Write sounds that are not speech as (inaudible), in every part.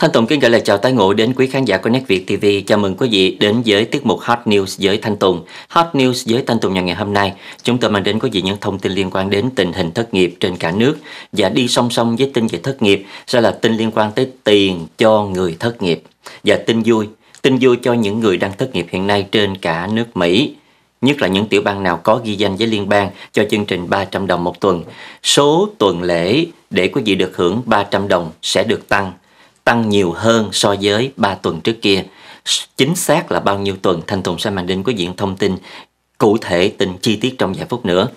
Thanh Tùng kính gửi lời chào tái ngộ đến quý khán giả của Nét Việt TV. Chào mừng quý vị đến với tiết mục Hot News với Thanh Tùng. Hot News với Thanh Tùng ngày hôm nay, chúng tôi mang đến quý vị những thông tin liên quan đến tình hình thất nghiệp trên cả nước và đi song song với tin về thất nghiệp sẽ là tin liên quan tới tiền cho người thất nghiệp và tin vui, tin vui cho những người đang thất nghiệp hiện nay trên cả nước Mỹ nhất là những tiểu bang nào có ghi danh với liên bang cho chương trình 300 đồng một tuần. Số tuần lễ để quý vị được hưởng 300 đồng sẽ được tăng tăng nhiều hơn so với 3 tuần trước kia. Chính xác là bao nhiêu tuần Thanh Tùng sẽ mang đến quý diện thông tin cụ thể tình chi tiết trong vài phút nữa.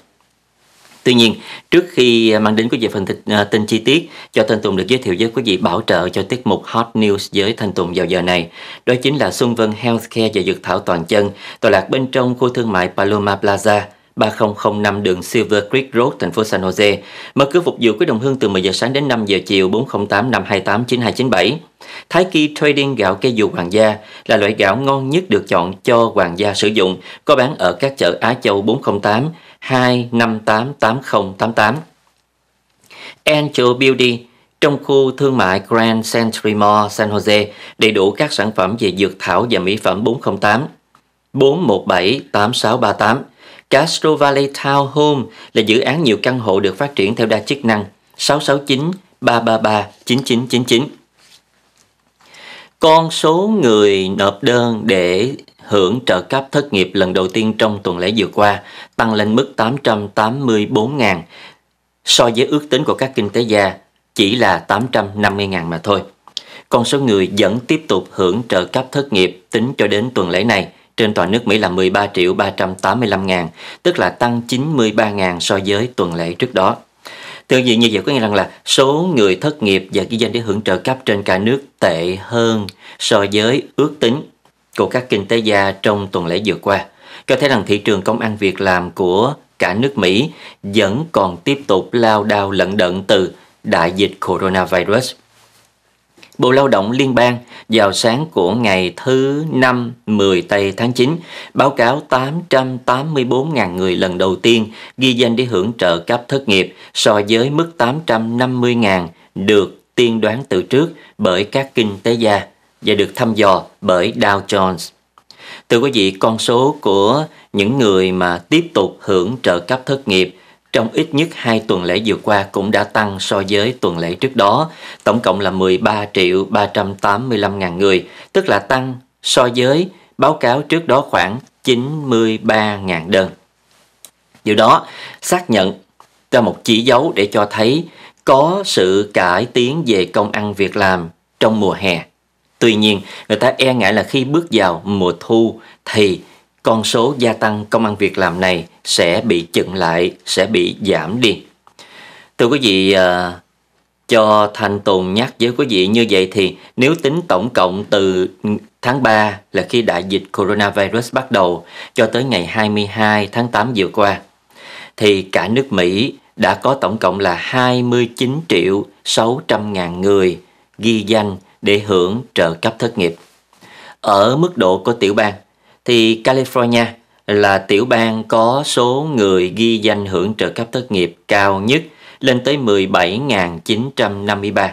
Tuy nhiên, trước khi mang đến quý vị phần tin, uh, chi tiết, cho Thanh Tùng được giới thiệu với quý vị bảo trợ cho tiết mục Hot News với Thanh Tùng vào giờ này. Đó chính là Xuân Vân Healthcare và Dược Thảo Toàn Chân, tọa lạc bên trong khu thương mại Paloma Plaza. 3005 đường Silver Creek Road, thành phố San Jose. Mở cửa phục vụ quý đồng hương từ 10 giờ sáng đến 5 giờ chiều 408 528 9297. Thái Kỳ Trading gạo cây dù hoàng gia là loại gạo ngon nhất được chọn cho hoàng gia sử dụng, có bán ở các chợ Á Châu 408 258 8088. Angel Beauty trong khu thương mại Grand Century Mall San Jose đầy đủ các sản phẩm về dược thảo và mỹ phẩm 408 417 8638 Castro Valley Town Home là dự án nhiều căn hộ được phát triển theo đa chức năng 669 333 9999. Con số người nộp đơn để hưởng trợ cấp thất nghiệp lần đầu tiên trong tuần lễ vừa qua tăng lên mức 884.000 so với ước tính của các kinh tế gia chỉ là 850.000 mà thôi. Con số người vẫn tiếp tục hưởng trợ cấp thất nghiệp tính cho đến tuần lễ này – trên toàn nước Mỹ là 13 triệu 385 ngàn, tức là tăng 93 ngàn so với tuần lễ trước đó. Tương vị, như vậy có nghĩa rằng là số người thất nghiệp và ghi danh để hưởng trợ cấp trên cả nước tệ hơn so với ước tính của các kinh tế gia trong tuần lễ vừa qua. Cho thấy rằng thị trường công ăn việc làm của cả nước Mỹ vẫn còn tiếp tục lao đao lận đận từ đại dịch coronavirus. Bộ Lao động Liên bang vào sáng của ngày thứ năm 10 Tây tháng 9 báo cáo 884.000 người lần đầu tiên ghi danh để hưởng trợ cấp thất nghiệp so với mức 850.000 được tiên đoán từ trước bởi các kinh tế gia và được thăm dò bởi Dow Jones. Thưa quý vị, con số của những người mà tiếp tục hưởng trợ cấp thất nghiệp trong ít nhất hai tuần lễ vừa qua cũng đã tăng so với tuần lễ trước đó, tổng cộng là 13 triệu 385 ngàn người, tức là tăng so với báo cáo trước đó khoảng 93 ngàn đơn. Điều đó xác nhận ra một chỉ dấu để cho thấy có sự cải tiến về công ăn việc làm trong mùa hè. Tuy nhiên, người ta e ngại là khi bước vào mùa thu thì con số gia tăng công ăn việc làm này sẽ bị chững lại, sẽ bị giảm đi. Thưa quý vị, à, cho Thanh Tùng nhắc với quý vị như vậy thì nếu tính tổng cộng từ tháng 3 là khi đại dịch coronavirus bắt đầu cho tới ngày 22 tháng 8 vừa qua thì cả nước Mỹ đã có tổng cộng là 29 triệu 600 ngàn người ghi danh để hưởng trợ cấp thất nghiệp. Ở mức độ của tiểu bang, thì California là tiểu bang có số người ghi danh hưởng trợ cấp thất nghiệp cao nhất lên tới 17.953.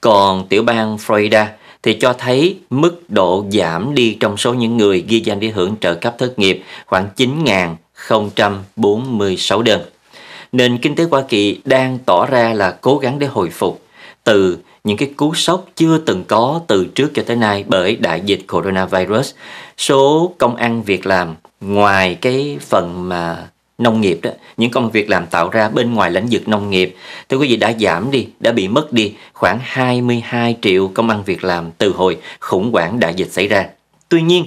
Còn tiểu bang Florida thì cho thấy mức độ giảm đi trong số những người ghi danh đi hưởng trợ cấp thất nghiệp khoảng 9.046 đơn. Nền kinh tế Hoa Kỳ đang tỏ ra là cố gắng để hồi phục từ những cái cú sốc chưa từng có từ trước cho tới nay bởi đại dịch coronavirus. Số công ăn việc làm ngoài cái phần mà nông nghiệp đó, những công việc làm tạo ra bên ngoài lĩnh vực nông nghiệp, thưa quý vị đã giảm đi, đã bị mất đi khoảng 22 triệu công ăn việc làm từ hồi khủng hoảng đại dịch xảy ra. Tuy nhiên,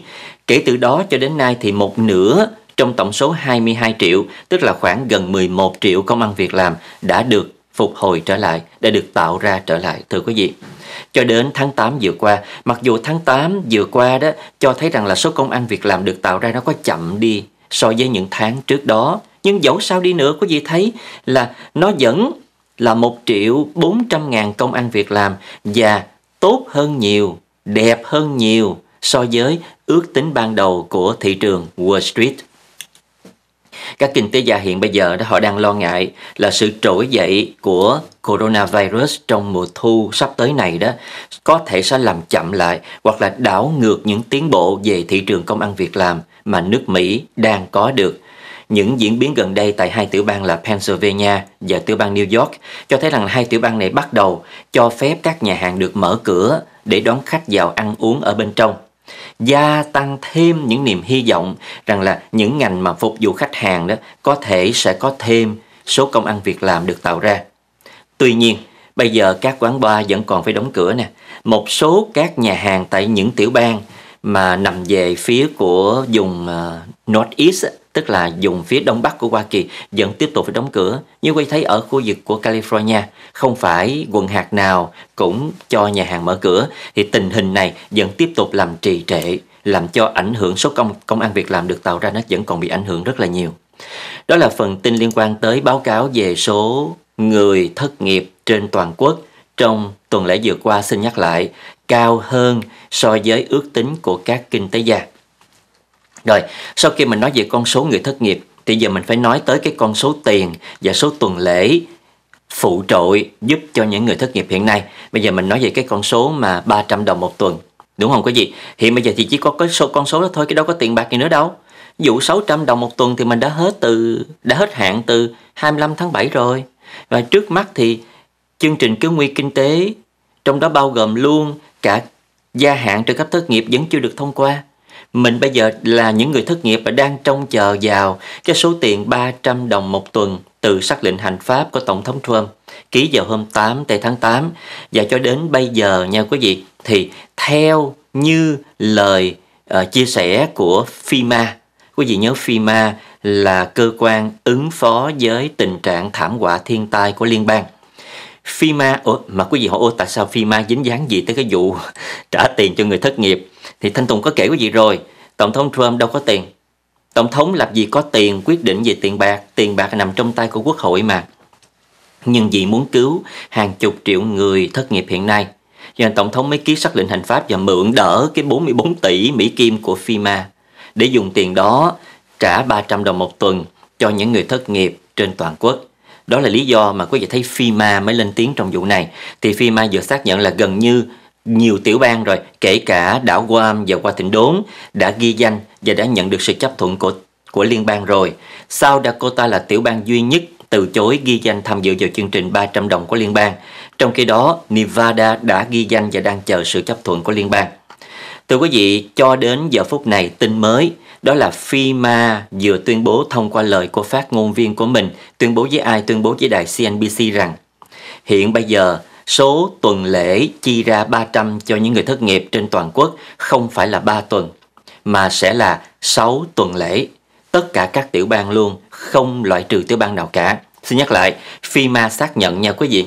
kể từ đó cho đến nay thì một nửa trong tổng số 22 triệu, tức là khoảng gần 11 triệu công ăn việc làm đã được phục hồi trở lại, đã được tạo ra trở lại, thưa quý vị. Cho đến tháng 8 vừa qua, mặc dù tháng 8 vừa qua đó cho thấy rằng là số công ăn việc làm được tạo ra nó có chậm đi so với những tháng trước đó. Nhưng dẫu sao đi nữa, quý vị thấy là nó vẫn là 1 triệu 400 ngàn công ăn việc làm và tốt hơn nhiều, đẹp hơn nhiều so với ước tính ban đầu của thị trường Wall Street các kinh tế gia hiện bây giờ đó họ đang lo ngại là sự trỗi dậy của coronavirus trong mùa thu sắp tới này đó có thể sẽ làm chậm lại hoặc là đảo ngược những tiến bộ về thị trường công ăn việc làm mà nước Mỹ đang có được. Những diễn biến gần đây tại hai tiểu bang là Pennsylvania và tiểu bang New York cho thấy rằng hai tiểu bang này bắt đầu cho phép các nhà hàng được mở cửa để đón khách vào ăn uống ở bên trong gia tăng thêm những niềm hy vọng rằng là những ngành mà phục vụ khách hàng đó có thể sẽ có thêm số công ăn việc làm được tạo ra. Tuy nhiên, bây giờ các quán bar vẫn còn phải đóng cửa nè. Một số các nhà hàng tại những tiểu bang mà nằm về phía của vùng uh, ờ, North East tức là dùng phía đông bắc của Hoa Kỳ vẫn tiếp tục phải đóng cửa. Như quý thấy ở khu vực của California, không phải quận hạt nào cũng cho nhà hàng mở cửa, thì tình hình này vẫn tiếp tục làm trì trệ, làm cho ảnh hưởng số công công an việc làm được tạo ra nó vẫn còn bị ảnh hưởng rất là nhiều. Đó là phần tin liên quan tới báo cáo về số người thất nghiệp trên toàn quốc trong tuần lễ vừa qua xin nhắc lại cao hơn so với ước tính của các kinh tế gia. Rồi, sau khi mình nói về con số người thất nghiệp thì giờ mình phải nói tới cái con số tiền và số tuần lễ phụ trội giúp cho những người thất nghiệp hiện nay. Bây giờ mình nói về cái con số mà 300 đồng một tuần. Đúng không quý vị? Hiện bây giờ thì chỉ có cái số con số đó thôi, cái đâu có tiền bạc gì nữa đâu. Ví dụ 600 đồng một tuần thì mình đã hết từ đã hết hạn từ 25 tháng 7 rồi. Và trước mắt thì chương trình cứu nguy kinh tế trong đó bao gồm luôn cả gia hạn trợ cấp thất nghiệp vẫn chưa được thông qua mình bây giờ là những người thất nghiệp và đang trông chờ vào cái số tiền 300 đồng một tuần từ sắc lệnh hành pháp của Tổng thống Trump ký vào hôm 8 tây tháng 8 và cho đến bây giờ nha quý vị thì theo như lời uh, chia sẻ của FEMA quý vị nhớ FEMA là cơ quan ứng phó với tình trạng thảm họa thiên tai của liên bang FEMA ủa, mà quý vị hỏi ô tại sao FEMA dính dáng gì tới cái vụ (laughs) trả tiền cho người thất nghiệp thì Thanh Tùng có kể cái gì rồi, Tổng thống Trump đâu có tiền. Tổng thống làm gì có tiền quyết định về tiền bạc, tiền bạc nằm trong tay của quốc hội mà. Nhưng vì muốn cứu hàng chục triệu người thất nghiệp hiện nay, cho nên Tổng thống mới ký sắc lệnh hành pháp và mượn đỡ cái 44 tỷ Mỹ Kim của FIMA để dùng tiền đó trả 300 đồng một tuần cho những người thất nghiệp trên toàn quốc. Đó là lý do mà quý vị thấy FIMA mới lên tiếng trong vụ này. Thì FIMA vừa xác nhận là gần như nhiều tiểu bang rồi, kể cả đảo Guam và Qua Thịnh Đốn đã ghi danh và đã nhận được sự chấp thuận của của liên bang rồi. South Dakota là tiểu bang duy nhất từ chối ghi danh tham dự vào chương trình 300 đồng của liên bang. Trong khi đó, Nevada đã ghi danh và đang chờ sự chấp thuận của liên bang. Thưa quý vị, cho đến giờ phút này tin mới đó là FEMA vừa tuyên bố thông qua lời của phát ngôn viên của mình tuyên bố với ai tuyên bố với đài CNBC rằng hiện bây giờ Số tuần lễ chi ra 300 cho những người thất nghiệp trên toàn quốc không phải là 3 tuần, mà sẽ là 6 tuần lễ. Tất cả các tiểu bang luôn, không loại trừ tiểu bang nào cả. Xin nhắc lại, FIMA xác nhận nha quý vị.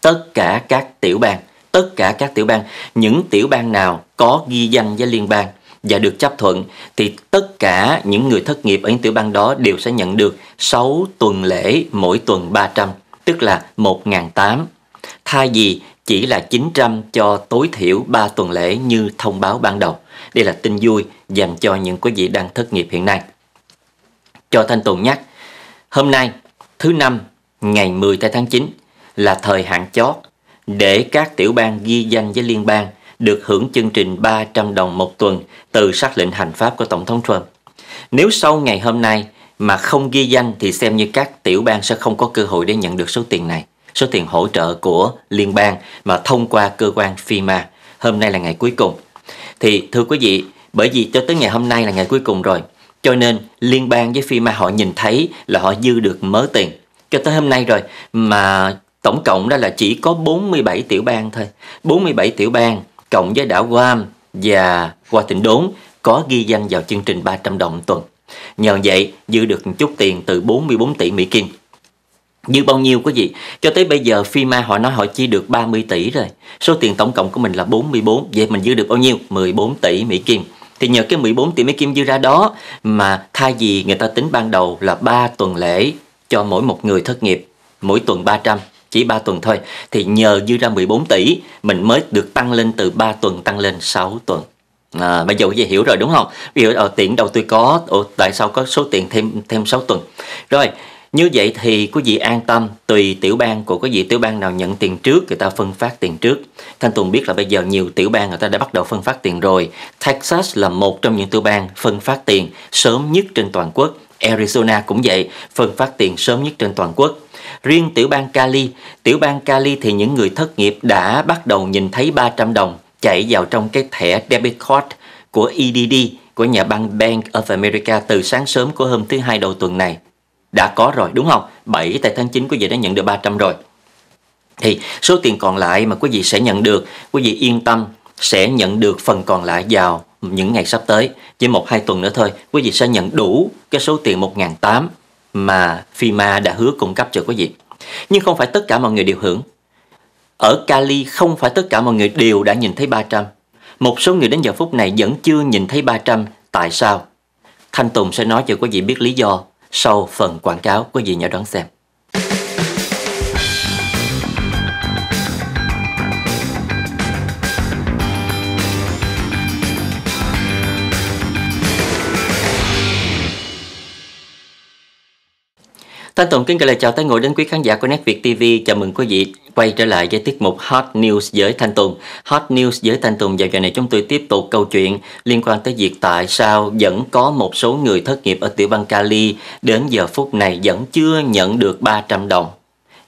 Tất cả các tiểu bang, tất cả các tiểu bang, những tiểu bang nào có ghi danh với liên bang và được chấp thuận thì tất cả những người thất nghiệp ở những tiểu bang đó đều sẽ nhận được 6 tuần lễ mỗi tuần 300, tức là 1.800 thay vì chỉ là 900 cho tối thiểu 3 tuần lễ như thông báo ban đầu. Đây là tin vui dành cho những quý vị đang thất nghiệp hiện nay. Cho Thanh Tùng nhắc, hôm nay thứ năm ngày 10 tháng 9 là thời hạn chót để các tiểu bang ghi danh với liên bang được hưởng chương trình 300 đồng một tuần từ sắc lệnh hành pháp của Tổng thống Trump. Nếu sau ngày hôm nay mà không ghi danh thì xem như các tiểu bang sẽ không có cơ hội để nhận được số tiền này số tiền hỗ trợ của liên bang mà thông qua cơ quan FIMA. Hôm nay là ngày cuối cùng. Thì thưa quý vị, bởi vì cho tới ngày hôm nay là ngày cuối cùng rồi, cho nên liên bang với FIMA họ nhìn thấy là họ dư được mớ tiền. Cho tới hôm nay rồi mà tổng cộng đó là chỉ có 47 tiểu bang thôi. 47 tiểu bang cộng với đảo Guam và Hoa tỉnh đốn có ghi danh vào chương trình 300 đồng tuần. Nhờ vậy dư được một chút tiền từ 44 tỷ Mỹ Kim dư bao nhiêu quý vị, cho tới bây giờ FIMA họ nói họ chi được 30 tỷ rồi. Số tiền tổng cộng của mình là 44, vậy mình dư được bao nhiêu? 14 tỷ Mỹ Kim. Thì nhờ cái 14 tỷ Mỹ Kim dư ra đó mà thay vì người ta tính ban đầu là 3 tuần lễ cho mỗi một người thất nghiệp, mỗi tuần 300, chỉ 3 tuần thôi. Thì nhờ dư ra 14 tỷ, mình mới được tăng lên từ 3 tuần tăng lên 6 tuần. À, bây giờ quý vị hiểu rồi đúng không? Ví dụ ở ờ, tiền đầu tôi có, ồ, tại sao có số tiền thêm thêm 6 tuần. Rồi, như vậy thì quý vị an tâm, tùy tiểu bang của quý vị tiểu bang nào nhận tiền trước, người ta phân phát tiền trước. Thanh Tùng biết là bây giờ nhiều tiểu bang người ta đã bắt đầu phân phát tiền rồi. Texas là một trong những tiểu bang phân phát tiền sớm nhất trên toàn quốc. Arizona cũng vậy, phân phát tiền sớm nhất trên toàn quốc. Riêng tiểu bang Cali, tiểu bang Cali thì những người thất nghiệp đã bắt đầu nhìn thấy 300 đồng chạy vào trong cái thẻ debit card của EDD của nhà băng Bank of America từ sáng sớm của hôm thứ hai đầu tuần này đã có rồi đúng không? 7 tại tháng 9 quý vị đã nhận được 300 rồi. Thì số tiền còn lại mà quý vị sẽ nhận được, quý vị yên tâm sẽ nhận được phần còn lại vào những ngày sắp tới. Chỉ một hai tuần nữa thôi, quý vị sẽ nhận đủ cái số tiền 1.800 mà FIMA đã hứa cung cấp cho quý vị. Nhưng không phải tất cả mọi người đều hưởng. Ở Cali không phải tất cả mọi người đều đã nhìn thấy 300. Một số người đến giờ phút này vẫn chưa nhìn thấy 300. Tại sao? Thanh Tùng sẽ nói cho quý vị biết lý do sau phần quảng cáo quý gì nhỏ đón xem Thanh Tùng kính gửi lời chào tới ngồi đến quý khán giả của Net Việt TV. Chào mừng quý vị quay trở lại với tiết mục Hot News với Thanh Tùng. Hot News với Thanh Tùng và giờ này chúng tôi tiếp tục câu chuyện liên quan tới việc tại sao vẫn có một số người thất nghiệp ở tiểu bang Cali đến giờ phút này vẫn chưa nhận được 300 đồng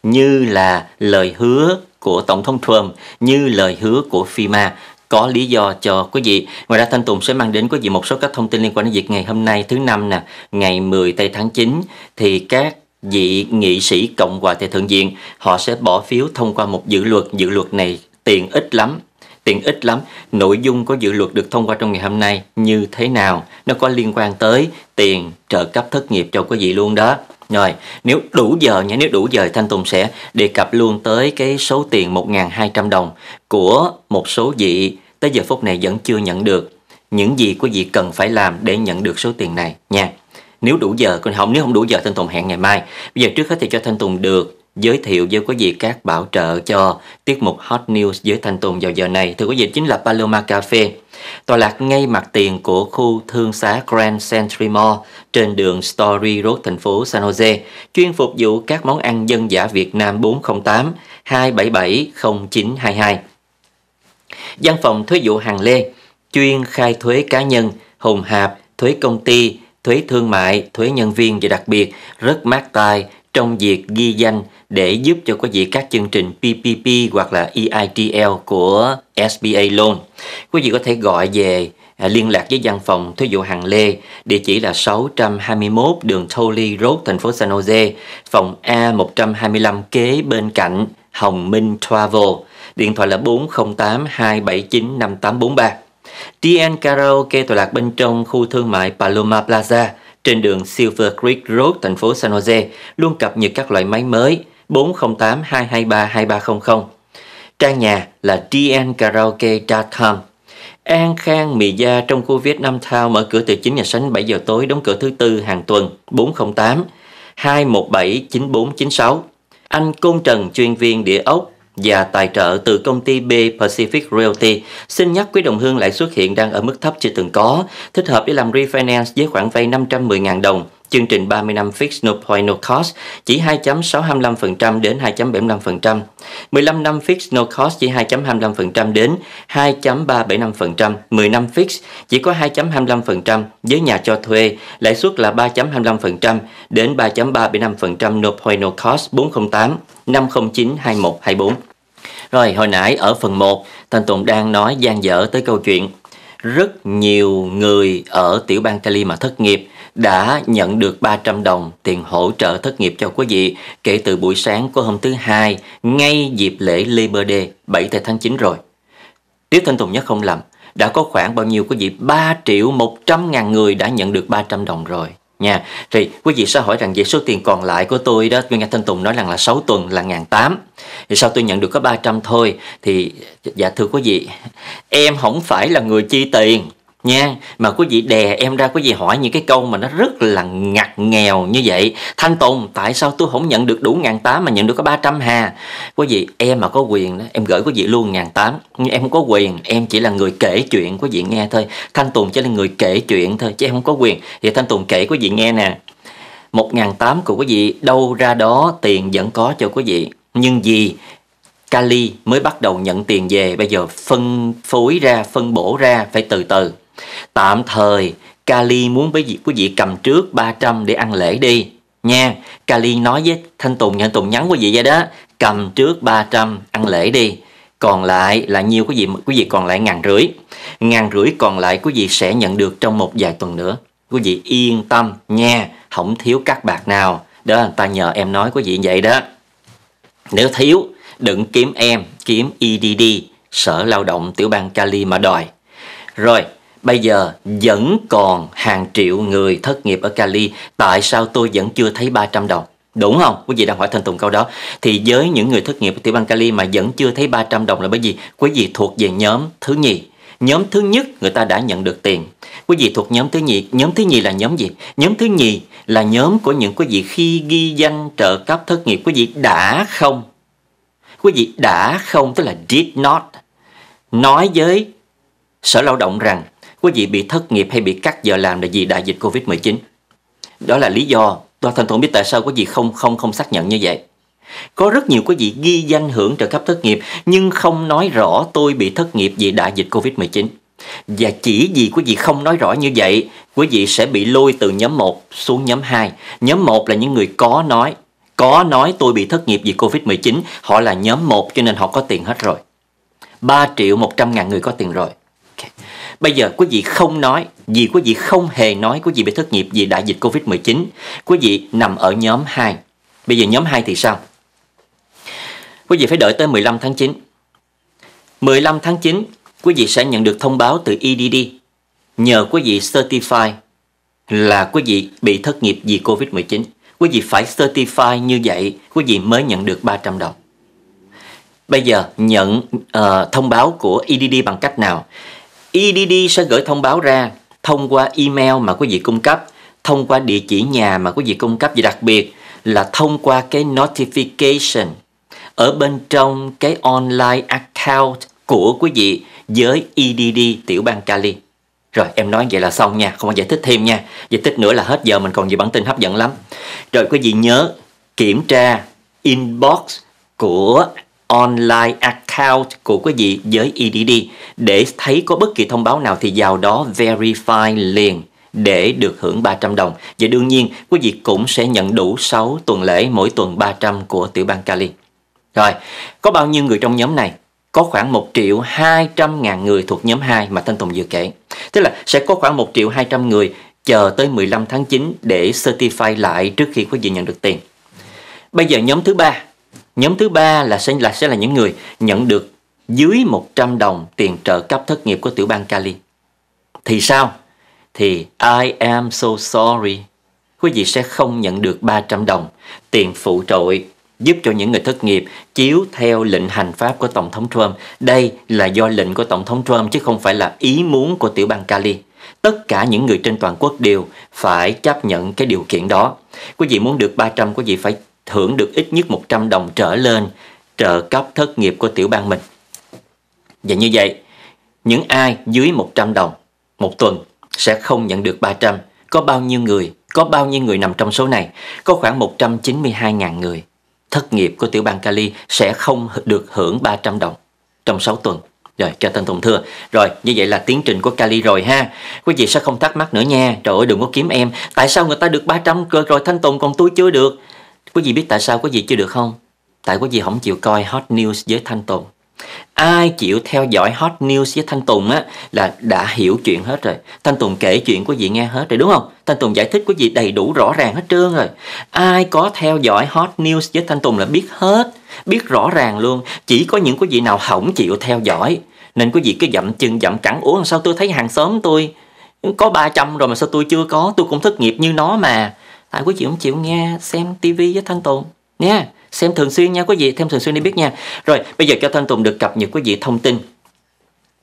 như là lời hứa của Tổng thống Trump, như lời hứa của FEMA. có lý do cho quý vị. Ngoài ra Thanh Tùng sẽ mang đến quý vị một số các thông tin liên quan đến việc ngày hôm nay thứ năm nè, ngày 10 tây tháng 9 thì các vị nghị sĩ Cộng hòa tại Thượng viện, họ sẽ bỏ phiếu thông qua một dự luật. Dự luật này tiện ích lắm, tiện ích lắm. Nội dung của dự luật được thông qua trong ngày hôm nay như thế nào? Nó có liên quan tới tiền trợ cấp thất nghiệp cho quý vị luôn đó. Rồi, nếu đủ giờ nhé, nếu đủ giờ Thanh Tùng sẽ đề cập luôn tới cái số tiền 1.200 đồng của một số vị tới giờ phút này vẫn chưa nhận được. Những gì quý vị cần phải làm để nhận được số tiền này nha nếu đủ giờ còn không nếu không đủ giờ thanh tùng hẹn ngày mai bây giờ trước hết thì cho thanh tùng được giới thiệu với quý vị các bảo trợ cho tiết mục Hot News với Thanh Tùng vào giờ này. Thưa quý vị, chính là Paloma Cafe, tòa lạc ngay mặt tiền của khu thương xá Grand Century Mall trên đường Story Road, thành phố San Jose, chuyên phục vụ các món ăn dân giả Việt Nam 408 277 0922. Văn phòng thuế vụ hàng lê, chuyên khai thuế cá nhân, hùng hạp, thuế công ty, thuế thương mại, thuế nhân viên và đặc biệt rất mát tai trong việc ghi danh để giúp cho quý vị các chương trình PPP hoặc là EITL của SBA Loan. Quý vị có thể gọi về à, liên lạc với văn phòng thuế vụ Hàng Lê, địa chỉ là 621 đường Tholi Road, thành phố San Jose, phòng A125 kế bên cạnh Hồng Minh Travel, điện thoại là 408 279 5843. DN Karaoke tọa lạc bên trong khu thương mại Paloma Plaza trên đường Silver Creek Road, thành phố San Jose, luôn cập nhật các loại máy mới 408 223 2300. Trang nhà là dnkaraoke.com. An Khang Mì Gia trong khu Việt Nam Thao mở cửa từ 9 giờ sáng 7 giờ tối, đóng cửa thứ tư hàng tuần 408 217 9496. Anh Côn Trần, chuyên viên địa ốc và tài trợ từ công ty B Pacific Realty. Xin nhắc quý đồng hương lãi suất hiện đang ở mức thấp chưa từng có, thích hợp để làm refinance với khoản vay 510.000 đồng. Chương trình 30 năm Fixed No Point No Cost chỉ 2.625% đến 2.75%. 15 năm Fixed No Cost chỉ 2.25% đến 2.375%. 10 năm Fixed chỉ có 2.25% với nhà cho thuê, lãi suất là 3.25% đến 3.375% No Point No Cost 408 509 2124. Rồi hồi nãy ở phần 1, Thanh Tùng đang nói gian dở tới câu chuyện rất nhiều người ở tiểu bang Cali mà thất nghiệp đã nhận được 300 đồng tiền hỗ trợ thất nghiệp cho quý vị kể từ buổi sáng của hôm thứ Hai, ngay dịp lễ Labor Day 7 tháng 9 rồi. Tiếp Thanh Tùng nhất không lầm, đã có khoảng bao nhiêu quý vị 3 triệu 100 ngàn người đã nhận được 300 đồng rồi nha thì quý vị sẽ hỏi rằng vậy số tiền còn lại của tôi đó tôi nghe thanh tùng nói rằng là 6 tuần là ngàn tám thì sao tôi nhận được có 300 thôi thì dạ thưa quý vị em không phải là người chi tiền nha mà quý vị đè em ra quý vị hỏi những cái câu mà nó rất là ngặt nghèo như vậy thanh tùng tại sao tôi không nhận được đủ ngàn tám mà nhận được có 300 hà quý vị em mà có quyền đó em gửi quý vị luôn ngàn tám nhưng em không có quyền em chỉ là người kể chuyện quý vị nghe thôi thanh tùng chỉ là người kể chuyện thôi chứ em không có quyền thì thanh tùng kể quý vị nghe nè một ngàn tám của quý vị đâu ra đó tiền vẫn có cho quý vị nhưng gì kali mới bắt đầu nhận tiền về bây giờ phân phối ra phân bổ ra phải từ từ Tạm thời, Kali muốn với vị, quý vị cầm trước 300 để ăn lễ đi. Nha, Kali nói với Thanh Tùng, Thanh Tùng nhắn quý vị vậy đó, cầm trước 300 ăn lễ đi. Còn lại là nhiều quý vị, quý vị còn lại ngàn rưỡi. Ngàn rưỡi còn lại quý vị sẽ nhận được trong một vài tuần nữa. Quý vị yên tâm nha, không thiếu các bạc nào. Đó người ta nhờ em nói quý vị vậy đó. Nếu thiếu, đừng kiếm em, kiếm EDD, Sở Lao động Tiểu bang Cali mà đòi. Rồi, Bây giờ vẫn còn hàng triệu người thất nghiệp ở Cali, tại sao tôi vẫn chưa thấy 300 đồng? Đúng không? Quý vị đang hỏi Thanh Tùng câu đó. Thì với những người thất nghiệp ở tiểu bang Cali mà vẫn chưa thấy 300 đồng là bởi vì quý vị thuộc về nhóm thứ nhì. Nhóm thứ nhất người ta đã nhận được tiền. Quý vị thuộc nhóm thứ nhì, nhóm thứ nhì là nhóm gì? Nhóm thứ nhì là nhóm của những quý vị khi ghi danh trợ cấp thất nghiệp quý vị đã không. Quý vị đã không tức là did not nói với Sở Lao động rằng quý vị bị thất nghiệp hay bị cắt giờ làm là vì đại dịch Covid-19. Đó là lý do tôi thành tôi biết tại sao quý vị không không không xác nhận như vậy. Có rất nhiều quý vị ghi danh hưởng trợ cấp thất nghiệp nhưng không nói rõ tôi bị thất nghiệp vì đại dịch Covid-19. Và chỉ vì quý vị không nói rõ như vậy, quý vị sẽ bị lôi từ nhóm 1 xuống nhóm 2. Nhóm 1 là những người có nói, có nói tôi bị thất nghiệp vì Covid-19, họ là nhóm 1 cho nên họ có tiền hết rồi. 3 triệu 100 ngàn người có tiền rồi. Bây giờ quý vị không nói, vì quý vị không hề nói quý vị bị thất nghiệp vì đại dịch Covid-19, quý vị nằm ở nhóm 2. Bây giờ nhóm 2 thì sao? Quý vị phải đợi tới 15 tháng 9. 15 tháng 9, quý vị sẽ nhận được thông báo từ EDD nhờ quý vị certify là quý vị bị thất nghiệp vì Covid-19. Quý vị phải certify như vậy, quý vị mới nhận được 300 đồng. Bây giờ nhận uh, thông báo của EDD bằng cách nào? EDD sẽ gửi thông báo ra thông qua email mà quý vị cung cấp, thông qua địa chỉ nhà mà quý vị cung cấp và đặc biệt là thông qua cái notification ở bên trong cái online account của quý vị với EDD tiểu bang Cali. Rồi em nói vậy là xong nha, không có giải thích thêm nha. Giải thích nữa là hết giờ mình còn nhiều bản tin hấp dẫn lắm. Rồi quý vị nhớ kiểm tra inbox của online account của quý vị với EDD để thấy có bất kỳ thông báo nào thì vào đó verify liền để được hưởng 300 đồng. Và đương nhiên, quý vị cũng sẽ nhận đủ 6 tuần lễ mỗi tuần 300 của tiểu bang Cali. Rồi, có bao nhiêu người trong nhóm này? Có khoảng 1 triệu 200 ngàn người thuộc nhóm 2 mà Thanh Tùng vừa kể. Tức là sẽ có khoảng 1 triệu 200 người chờ tới 15 tháng 9 để certify lại trước khi quý vị nhận được tiền. Bây giờ nhóm thứ ba Nhóm thứ ba là sẽ là sẽ là những người nhận được dưới 100 đồng tiền trợ cấp thất nghiệp của tiểu bang Cali. Thì sao? Thì I am so sorry. Quý vị sẽ không nhận được 300 đồng tiền phụ trội giúp cho những người thất nghiệp chiếu theo lệnh hành pháp của Tổng thống Trump. Đây là do lệnh của Tổng thống Trump chứ không phải là ý muốn của tiểu bang Cali. Tất cả những người trên toàn quốc đều phải chấp nhận cái điều kiện đó. Quý vị muốn được 300, quý vị phải thưởng được ít nhất 100 đồng trở lên trợ cấp thất nghiệp của tiểu bang mình. Và như vậy, những ai dưới 100 đồng một tuần sẽ không nhận được 300. Có bao nhiêu người? Có bao nhiêu người nằm trong số này? Có khoảng 192.000 người. Thất nghiệp của tiểu bang Cali sẽ không được hưởng 300 đồng trong 6 tuần. Rồi, cho tên Tùng thưa. Rồi, như vậy là tiến trình của Cali rồi ha. Quý vị sẽ không thắc mắc nữa nha. Trời ơi, đừng có kiếm em. Tại sao người ta được 300 cơ rồi Thanh Tùng còn tôi chưa được? Quý vị biết tại sao quý vị chưa được không? Tại quý vị không chịu coi Hot News với Thanh Tùng. Ai chịu theo dõi Hot News với Thanh Tùng á là đã hiểu chuyện hết rồi. Thanh Tùng kể chuyện quý vị nghe hết rồi đúng không? Thanh Tùng giải thích quý vị đầy đủ rõ ràng hết trơn rồi. Ai có theo dõi Hot News với Thanh Tùng là biết hết, biết rõ ràng luôn. Chỉ có những quý vị nào không chịu theo dõi nên quý vị cứ dậm chân dậm cẳng ủa sao tôi thấy hàng xóm tôi có 300 rồi mà sao tôi chưa có, tôi cũng thất nghiệp như nó mà à, quý chị cũng chịu nghe xem tivi với thân tùng nha xem thường xuyên nha quý vị thêm thường xuyên đi biết nha rồi bây giờ cho thân tùng được cập nhật quý vị thông tin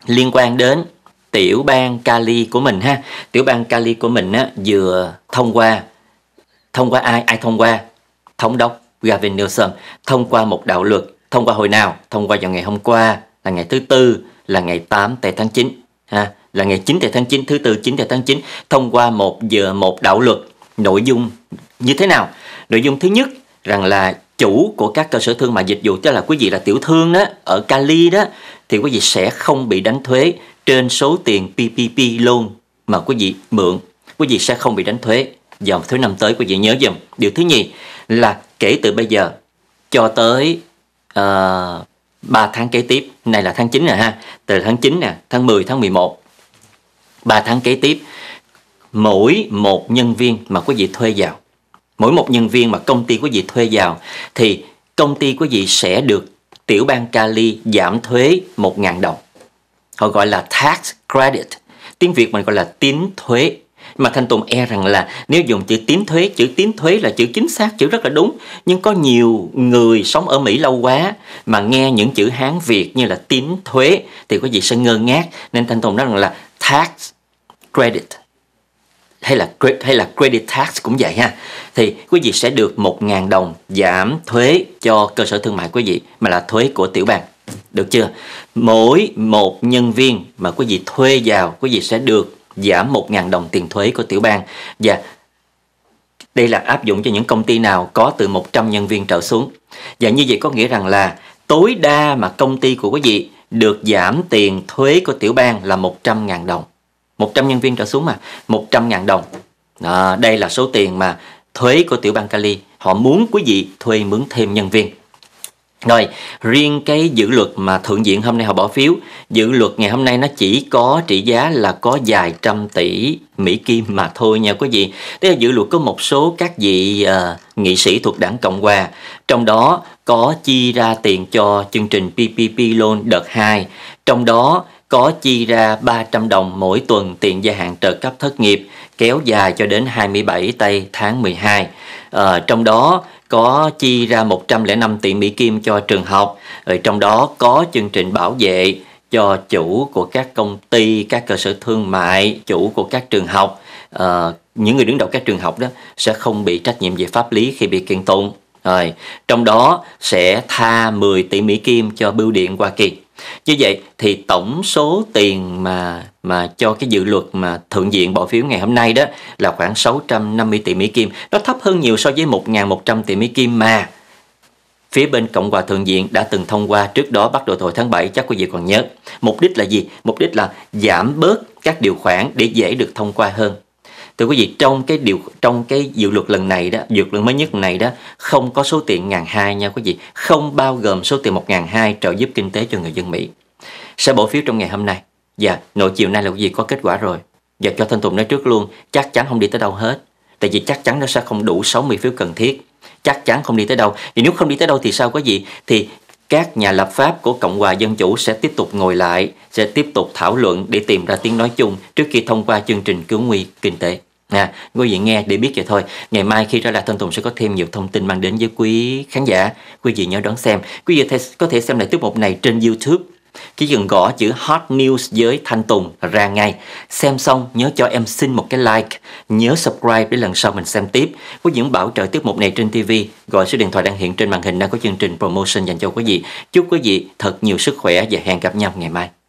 liên quan đến tiểu bang kali của mình ha tiểu bang kali của mình á, vừa thông qua thông qua ai ai thông qua thống đốc Gavin Newsom thông qua một đạo luật thông qua hồi nào thông qua vào ngày hôm qua là ngày thứ tư là ngày 8 tây tháng 9 ha là ngày 9 tây tháng 9 thứ tư 9 tây tháng 9 thông qua một giờ một đạo luật nội dung như thế nào nội dung thứ nhất rằng là chủ của các cơ sở thương mại dịch vụ tức là quý vị là tiểu thương đó ở Cali đó thì quý vị sẽ không bị đánh thuế trên số tiền PPP loan mà quý vị mượn quý vị sẽ không bị đánh thuế vào thứ năm tới quý vị nhớ dùm điều thứ nhì là kể từ bây giờ cho tới uh, ờ, 3 tháng kế tiếp này là tháng 9 nè ha từ tháng 9 nè tháng 10 tháng 11 3 tháng kế tiếp mỗi một nhân viên mà quý vị thuê vào mỗi một nhân viên mà công ty của vị thuê vào thì công ty của vị sẽ được tiểu bang Cali giảm thuế 1.000 đồng. Họ gọi là tax credit. Tiếng Việt mình gọi là tín thuế. Mà Thanh Tùng e rằng là nếu dùng chữ tín thuế, chữ tín thuế là chữ chính xác, chữ rất là đúng. Nhưng có nhiều người sống ở Mỹ lâu quá mà nghe những chữ Hán Việt như là tín thuế thì có gì sẽ ngơ ngác. Nên Thanh Tùng nói rằng là tax credit hay là hay là credit tax cũng vậy ha thì quý vị sẽ được 1.000 đồng giảm thuế cho cơ sở thương mại quý vị mà là thuế của tiểu bang được chưa mỗi một nhân viên mà quý vị thuê vào quý vị sẽ được giảm 1.000 đồng tiền thuế của tiểu bang và đây là áp dụng cho những công ty nào có từ 100 nhân viên trở xuống và như vậy có nghĩa rằng là tối đa mà công ty của quý vị được giảm tiền thuế của tiểu bang là 100.000 đồng 100 nhân viên trở xuống mà 100 ngàn đồng à, đây là số tiền mà thuế của tiểu bang Cali họ muốn quý vị thuê mướn thêm nhân viên rồi, riêng cái dự luật mà Thượng viện hôm nay họ bỏ phiếu, dự luật ngày hôm nay nó chỉ có trị giá là có vài trăm tỷ Mỹ Kim mà thôi nha quý vị. Tức là dự luật có một số các vị uh, nghị sĩ thuộc đảng Cộng Hòa, trong đó có chi ra tiền cho chương trình PPP Loan đợt 2, trong đó có chi ra 300 đồng mỗi tuần tiền gia hạn trợ cấp thất nghiệp kéo dài cho đến 27 tây tháng 12. À, ờ, trong đó có chi ra 105 tỷ Mỹ Kim cho trường học, ở ờ, trong đó có chương trình bảo vệ cho chủ của các công ty, các cơ sở thương mại, chủ của các trường học. À, những người đứng đầu các trường học đó sẽ không bị trách nhiệm về pháp lý khi bị kiện tụng. Rồi, trong đó sẽ tha 10 tỷ Mỹ Kim cho bưu điện Hoa Kỳ như vậy thì tổng số tiền mà mà cho cái dự luật mà thượng diện bỏ phiếu ngày hôm nay đó là khoảng 650 tỷ Mỹ Kim. Nó thấp hơn nhiều so với 1.100 tỷ Mỹ Kim mà phía bên Cộng hòa Thượng viện đã từng thông qua trước đó bắt đầu hồi tháng 7 chắc quý vị còn nhớ. Mục đích là gì? Mục đích là giảm bớt các điều khoản để dễ được thông qua hơn thưa quý vị trong cái điều trong cái dự luật lần này đó dự luật mới nhất này đó không có số tiền ngàn hai nha quý vị không bao gồm số tiền một ngàn hai trợ giúp kinh tế cho người dân Mỹ sẽ bỏ phiếu trong ngày hôm nay và dạ, nội chiều nay là quý vị có kết quả rồi và cho Thanh Tùng nói trước luôn chắc chắn không đi tới đâu hết tại vì chắc chắn nó sẽ không đủ 60 phiếu cần thiết chắc chắn không đi tới đâu vì nếu không đi tới đâu thì sao có gì thì các nhà lập pháp của Cộng hòa Dân Chủ sẽ tiếp tục ngồi lại, sẽ tiếp tục thảo luận để tìm ra tiếng nói chung trước khi thông qua chương trình cứu nguy kinh tế. À, quý vị nghe để biết vậy thôi. Ngày mai khi ra là Thanh Tùng sẽ có thêm nhiều thông tin mang đến với quý khán giả. Quý vị nhớ đón xem. Quý vị có thể xem lại tiết mục này trên YouTube chỉ cần gõ chữ hot news với Thanh Tùng ra ngay. Xem xong nhớ cho em xin một cái like, nhớ subscribe để lần sau mình xem tiếp. Có những bảo trợ tiết mục này trên TV, gọi số điện thoại đang hiện trên màn hình đang có chương trình promotion dành cho quý vị. Chúc quý vị thật nhiều sức khỏe và hẹn gặp nhau ngày mai.